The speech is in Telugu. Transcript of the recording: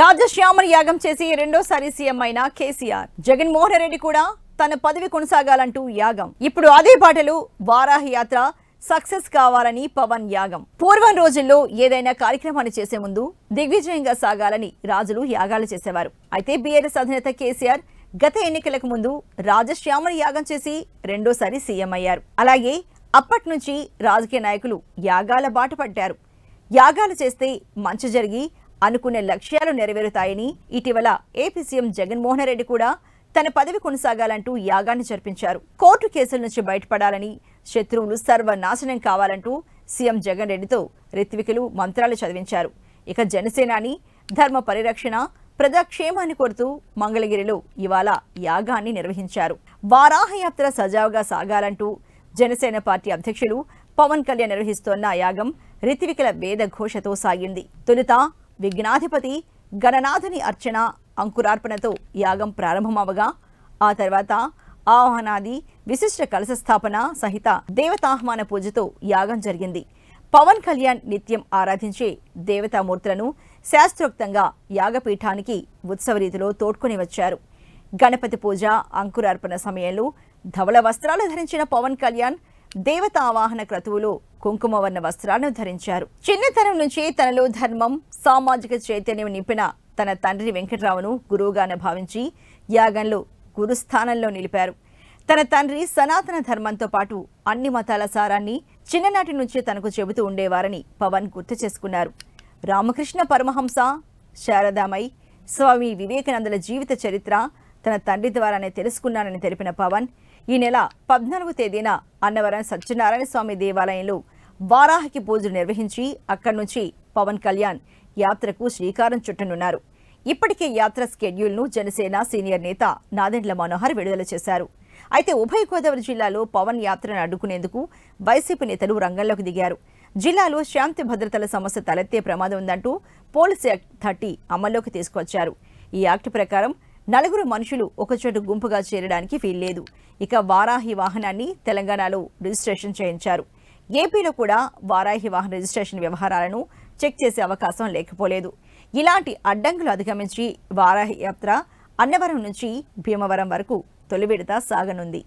రాజశ్యామని యాగం చేసి రెండోసారి సీఎం అయిన కేసీఆర్ జగన్మోహన్ రెడ్డి కూడా తన పదవి కొనసాగాలంటూ యాగం ఇప్పుడు అదే పాటలు వారాహి యాత్ర సక్సెస్ కావాలని పవన్ యాగం పూర్వం రోజుల్లో ఏదైనా కార్యక్రమాన్ని చేసే ముందు దిగ్విజయంగా సాగాలని రాజులు యాగాలు చేసేవారు అయితే బీఆర్ఎస్ అధినేత కేసీఆర్ గత ఎన్నికలకు ముందు రాజశ్యామని యాగం చేసి రెండోసారి సీఎం అయ్యారు అలాగే అప్పటి నుంచి రాజకీయ నాయకులు యాగాల బాట పట్టారు యాగాలు చేస్తే మంచి జరిగి అనుకునే లక్ష్యాలు నెరవేరుతాయని ఇటీవల ఏపీ సీఎం జగన్మోహన్ రెడ్డి కూడా తన పదవి కొనసాగాలంటూ యాగాన్ని జరిపించారు కోర్టు కేసుల నుంచి బయటపడాలని శత్రువులు సర్వనాశనం కావాలంటూ సీఎం జగన్ రెడ్డితో రిత్వికులు మంత్రాలు చదివించారు ఇక జనసేనాని ధర్మ పరిరక్షణ ప్రజాక్షేమాన్ని కోరుతూ మంగళగిరిలో ఇవాళ యాగాన్ని నిర్వహించారు వారాహయాత్ర సజావుగా సాగాలంటూ జనసేన పార్టీ అధ్యక్షులు పవన్ కళ్యాణ్ నిర్వహిస్తోన్న యాగం రిత్వికల వేద ఘోషతో సాగింది తొలుత విఘ్నాధిపతి గణనాథుని అర్చన అంకురార్పణతో యాగం ప్రారంభమవగా ఆ తర్వాత ఆహ్వానాది విశిష్ట కలశ స్థాపన సహిత దేవతాహ్వాన పూజతో యాగం జరిగింది పవన్ కళ్యాణ్ నిత్యం ఆరాధించే దేవతామూర్తులను శాస్త్రోక్తంగా యాగపీఠానికి ఉత్సవ రీతిలో తోడ్కొని వచ్చారు గణపతి పూజ అంకురార్పణ సమయంలో ధవల వస్త్రాలు ధరించిన పవన్ కళ్యాణ్ దేవతావాహన క్రతువులో కుంకుమ వర్ణ వస్త్రాలను ధరించారు చిన్నతనం నుంచి తనలో ధర్మం సామాజిక చైతన్యం నింపిన తన తండ్రి వెంకట్రావును గురువుగానే భావించి యాగంలో గురుస్థానంలో నిలిపారు తన తండ్రి సనాతన ధర్మంతో పాటు అన్ని మతాల సారాన్ని చిన్ననాటి నుంచే తనకు చెబుతూ ఉండేవారని పవన్ గుర్తు చేసుకున్నారు రామకృష్ణ పరమహంస శారదామై స్వామి వివేకానందుల జీవిత చరిత్ర తన తండ్రి ద్వారానే తెలుసుకున్నానని తెలిపిన పవన్ ఈ నెల పద్నాలుగు తేదీన అన్నవరం సత్యనారాయణ స్వామి దేవాలయంలో వారాహకి పూజలు నిర్వహించి అక్కడి నుంచి పవన్ కళ్యాణ్ యాత్రకు శ్రీకారం చుట్టనున్నారు ఇప్పటికే యాత్ర స్కెడ్యూల్ను జనసేన సీనియర్ నేత నాదెండ్ల మనోహర్ విడుదల చేశారు అయితే ఉభయ గోదావరి జిల్లాలో పవన్ యాత్రను అడ్డుకునేందుకు వైసీపీ నేతలు రంగంలోకి దిగారు జిల్లాలో శాంతి భద్రతల సమస్య తలెత్తే ప్రమాదం ఉందంటూ పోలీస్ యాక్ట్ థర్టీ అమల్లోకి తీసుకొచ్చారు ఈ యాక్ట్ ప్రకారం నలుగురు మనుషులు ఒకచోటు గుంపుగా చేరడానికి వీల్లేదు ఇక వారాహి వాహనాన్ని తెలంగాణలో రిజిస్ట్రేషన్ చేయించారు ఏపీలో కూడా వారాహి వాహన రిజిస్ట్రేషన్ వ్యవహారాలను చెక్ చేసే అవకాశం లేకపోలేదు ఇలాంటి అడ్డంకులు అధిగమించి వారాహి యాత్ర అన్నవరం నుంచి భీమవరం వరకు తొలి విడత సాగనుంది